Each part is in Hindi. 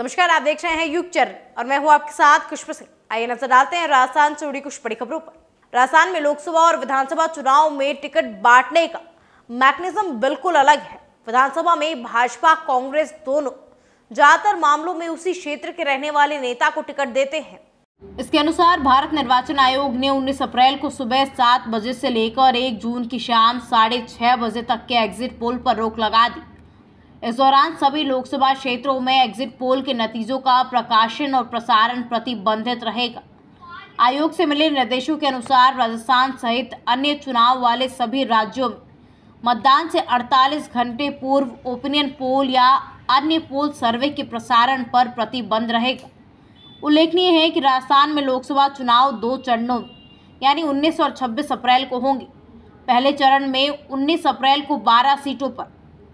नमस्कार आप देख रहे हैं युगचर और मैं हूं आपके साथ खुशप सिंह आइए नजर डालते हैं राजस्थान से जुड़ी कुछ बड़ी खबरों पर राजस्थान में लोकसभा और विधानसभा चुनाव में टिकट बांटने का मैकेनिज्म बिल्कुल अलग है विधानसभा में भाजपा कांग्रेस दोनों ज्यादातर मामलों में उसी क्षेत्र के रहने वाले नेता को टिकट देते हैं इसके अनुसार भारत निर्वाचन आयोग ने 19 अप्रैल को सुबह सात बजे से लेकर 1 जून की शाम साढ़े छह बजे तक के एग्जिट पोल पर रोक लगा दी इस दौरान सभी लोकसभा क्षेत्रों में एग्जिट पोल के नतीजों का प्रकाशन और प्रसारण प्रतिबंधित रहेगा आयोग से मिले निर्देशों के अनुसार राजस्थान सहित अन्य चुनाव वाले सभी राज्यों में मतदान से 48 घंटे पूर्व ओपिनियन पोल या अन्य पोल सर्वे के प्रसारण पर प्रतिबंध रहेगा उल्लेखनीय है कि राजस्थान में लोकसभा चुनाव दो चरणों यानी 19 और 26 अप्रैल को होंगे पहले चरण में 19 अप्रैल को 12 सीटों पर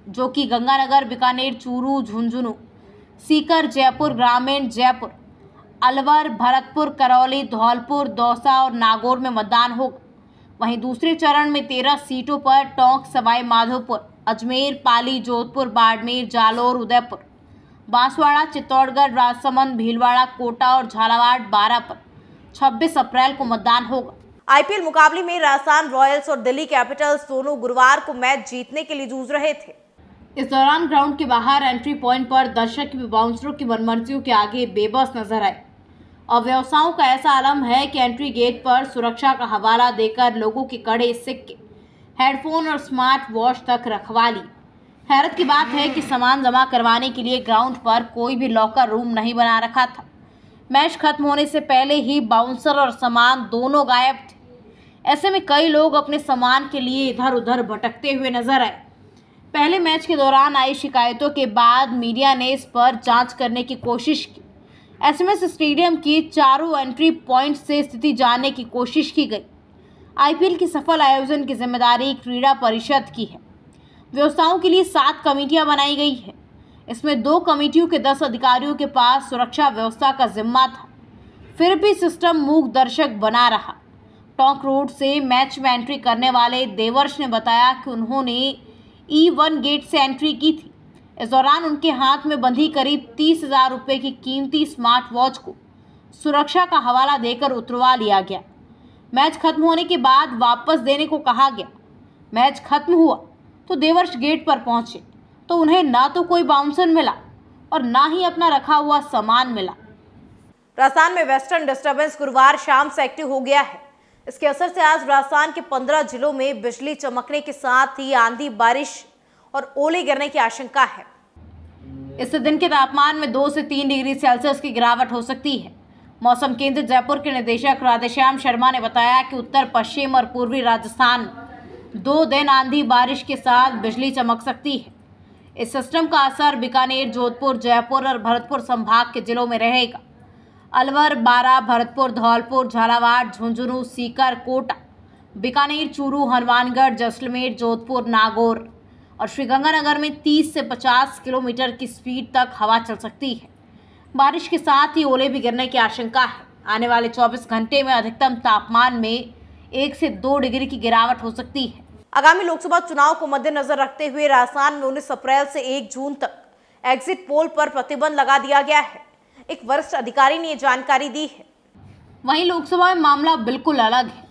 जो कि गंगानगर बीकानेर चूरू झुंझुनू सीकर जयपुर ग्रामीण जयपुर अलवर भरतपुर करौली धौलपुर दौसा और नागौर में मतदान होगा वहीं दूसरे चरण में तेरह सीटों पर टोंक सवाई माधोपुर अजमेर पाली जोधपुर बाड़मेर जालौर उदयपुर बांसवाड़ा चित्तौड़गढ़ राजसमंद भीलवाड़ा कोटा और झालावाड़ बारह पर 26 अप्रैल को मतदान होगा आईपीएल मुकाबले में राजस्थान रॉयल्स और दिल्ली कैपिटल्स दोनों गुरुवार को मैच जीतने के लिए जूझ रहे थे इस दौरान ग्राउंड के बाहर एंट्री पॉइंट पर दर्शक भी बाउंसरों की मनमर्जियों के आगे बेबस नजर आए और व्यवसायों का ऐसा आलम है कि एंट्री गेट पर सुरक्षा का हवाला देकर लोगों के कड़े सिक्के हेडफोन और स्मार्ट वॉच तक रखवा ली हैरत की बात है कि सामान जमा करवाने के लिए ग्राउंड पर कोई भी लॉकर रूम नहीं बना रखा था मैच खत्म होने से पहले ही बाउंसर और सामान दोनों गायब थे ऐसे में कई लोग अपने सामान के लिए इधर उधर भटकते हुए नजर आए पहले मैच के दौरान आई शिकायतों के बाद मीडिया ने इस पर जांच करने की कोशिश की एसएमएस स्टेडियम की चारों एंट्री पॉइंट से स्थिति जानने की कोशिश की गई आईपीएल के सफल आयोजन की जिम्मेदारी क्रीड़ा परिषद की है व्यवस्थाओं के लिए सात कमेटियां बनाई गई है इसमें दो कमेटियों के दस अधिकारियों के पास सुरक्षा व्यवस्था का जिम्मा था फिर भी सिस्टम मूक दर्शक बना रहा टोंक रोड से मैच में एंट्री करने वाले देवर्ष ने बताया कि उन्होंने ई वन गेट से एंट्री की थी इस दौरान उनके हाथ में बंधी करीब तीस हजार रुपये की कीमती स्मार्ट वॉच को सुरक्षा का हवाला देकर उतरवा लिया गया मैच खत्म होने के बाद वापस देने को कहा गया मैच खत्म हुआ तो देवर्ष गेट पर पहुंचे तो उन्हें ना तो कोई बाउंसर मिला और ना ही अपना रखा हुआ सामान मिला राजस्थान में वेस्टर्न डिस्टर्बेंस गुरुवार शाम से एक्टिव हो गया है इसके असर से आज राजस्थान के पंद्रह जिलों में बिजली चमकने के साथ ही आंधी बारिश और ओले गिरने की आशंका है इससे दिन के तापमान में दो से तीन डिग्री सेल्सियस की गिरावट हो सकती है मौसम केंद्र जयपुर के निदेशक राधेश्याम शर्मा ने बताया कि उत्तर पश्चिम और पूर्वी राजस्थान दो दिन आंधी बारिश के साथ बिजली चमक सकती है इस सिस्टम का असर बीकानेर जोधपुर जयपुर और भरतपुर संभाग के जिलों में रहेगा अलवर बारा भरतपुर धौलपुर झालावाड़ झुंझुनू सीकर कोटा बीकानेर चूरू हनुमानगढ़ जैसलमेर जोधपुर नागौर और श्रीगंगानगर में 30 से 50 किलोमीटर की स्पीड तक हवा चल सकती है बारिश के साथ ही ओले भी गिरने की आशंका है आने वाले 24 घंटे में अधिकतम तापमान में एक से दो डिग्री की गिरावट हो सकती है आगामी लोकसभा चुनाव को मद्देनजर रखते हुए राजस्थान में उन्नीस अप्रैल से एक जून तक एग्जिट पोल पर प्रतिबंध लगा दिया गया है एक वरिष्ठ अधिकारी ने जानकारी दी है वहीं लोकसभा में मामला बिल्कुल अलग है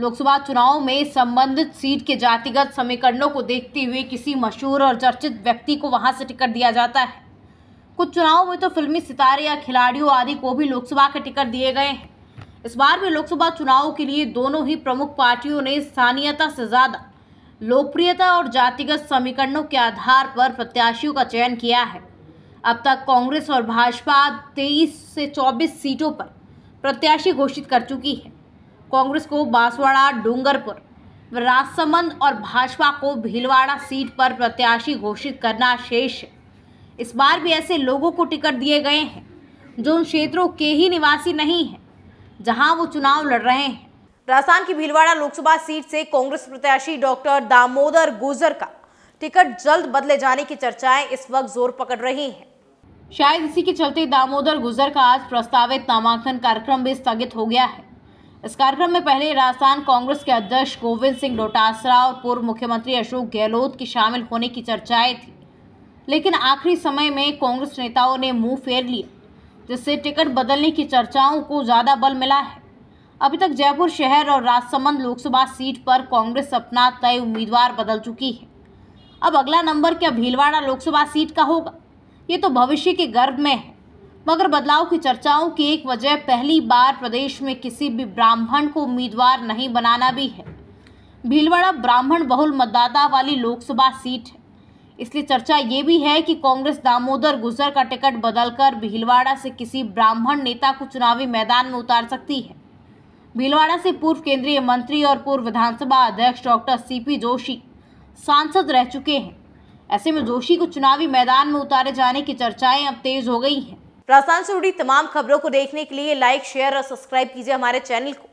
लोकसभा चुनाव में संबंधित सीट के जातिगत समीकरणों को देखते हुए किसी मशहूर और चर्चित व्यक्ति को वहां से टिकट दिया जाता है कुछ चुनाव में तो फिल्मी सितारे या खिलाड़ियों आदि को भी लोकसभा के टिकट दिए गए हैं इस बार भी लोकसभा चुनाव के लिए दोनों ही प्रमुख पार्टियों ने स्थानीयता से ज़्यादा लोकप्रियता और जातिगत समीकरणों के आधार पर प्रत्याशियों का चयन किया है अब तक कांग्रेस और भाजपा तेईस से चौबीस सीटों पर प्रत्याशी घोषित कर चुकी है कांग्रेस को बांसवाड़ा डूंगरपुर राजसमंद और भाजपा को भीलवाड़ा सीट पर प्रत्याशी घोषित करना शेष है इस बार भी ऐसे लोगों को टिकट दिए गए हैं जो उन क्षेत्रों के ही निवासी नहीं हैं जहां वो चुनाव लड़ रहे हैं राजस्थान की भीलवाड़ा लोकसभा सीट से कांग्रेस प्रत्याशी डॉक्टर दामोदर गुजर का टिकट जल्द बदले जाने की चर्चाएं इस वक्त जोर पकड़ रही हैं शायद इसी के चलते दामोदर गुजर का आज प्रस्तावित नामांकन कार्यक्रम भी स्थगित हो गया है इस कार्यक्रम में पहले राजस्थान कांग्रेस के अध्यक्ष गोविंद सिंह डोटासरा और पूर्व मुख्यमंत्री अशोक गहलोत के शामिल होने की चर्चाएं थी लेकिन आखिरी समय में कांग्रेस नेताओं ने मुंह फेर लिया जिससे टिकट बदलने की चर्चाओं को ज़्यादा बल मिला है अभी तक जयपुर शहर और राजसमंद लोकसभा सीट पर कांग्रेस अपना तय उम्मीदवार बदल चुकी है अब अगला नंबर क्या भीलवाड़ा लोकसभा सीट का होगा ये तो भविष्य के गर्भ में है मगर बदलाव की चर्चाओं की एक वजह पहली बार प्रदेश में किसी भी ब्राह्मण को उम्मीदवार नहीं बनाना भी है भीलवाड़ा ब्राह्मण बहुल मतदाता वाली लोकसभा सीट है इसलिए चर्चा ये भी है कि कांग्रेस दामोदर गुजर का टिकट बदलकर भीलवाड़ा से किसी ब्राह्मण नेता को चुनावी मैदान में उतार सकती है भीलवाड़ा से पूर्व केंद्रीय मंत्री और पूर्व विधानसभा अध्यक्ष डॉक्टर सी जोशी सांसद रह चुके हैं ऐसे में जोशी को चुनावी मैदान में उतारे जाने की चर्चाएं अब तेज हो गई हैं राजस्थान से जुड़ी तमाम खबरों को देखने के लिए लाइक शेयर और सब्सक्राइब कीजिए हमारे चैनल को